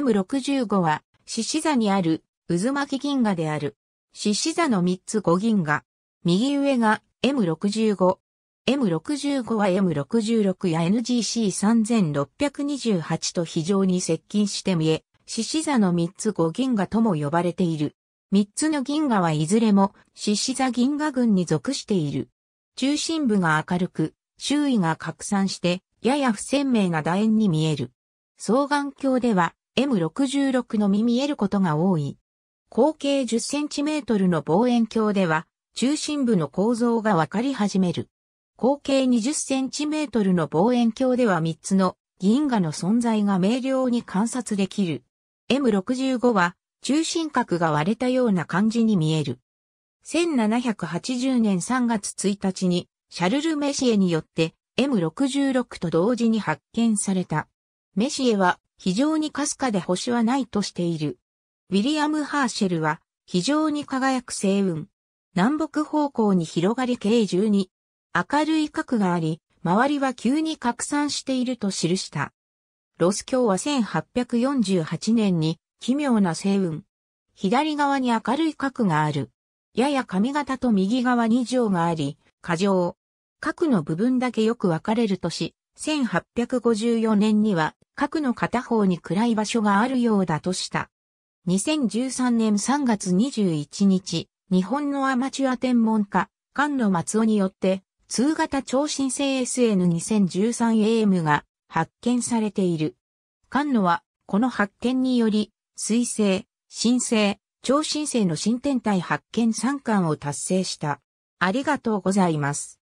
M65 は、獅子座にある、渦巻き銀河である。獅子座の3つ5銀河。右上が M65。M65 は M66 や NGC3628 と非常に接近して見え、獅子座の3つ5銀河とも呼ばれている。3つの銀河はいずれも獅子座銀河群に属している。中心部が明るく、周囲が拡散して、やや不鮮明な楕円に見える。双眼鏡では、M66 のみ見えることが多い。口径 10cm の望遠鏡では、中心部の構造がわかり始める。口径 20cm の望遠鏡では3つの銀河の存在が明瞭に観察できる。M65 は中心角が割れたような感じに見える。1780年3月1日にシャルル・メシエによって M66 と同時に発見された。メシエは非常にかすかで星はないとしている。ウィリアム・ハーシェルは、非常に輝く星雲。南北方向に広がり計12。明るい核があり、周りは急に拡散していると記した。ロス教は1848年に奇妙な星雲。左側に明るい核がある。やや髪型と右側に錠があり、過剰。核の部分だけよく分かれるとし、1854年には核の片方に暗い場所があるようだとした。2013年3月21日、日本のアマチュア天文家、菅野松尾によって、通型超新星 SN2013AM が発見されている。菅野は、この発見により、水星、新星、超新星の新天体発見3巻を達成した。ありがとうございます。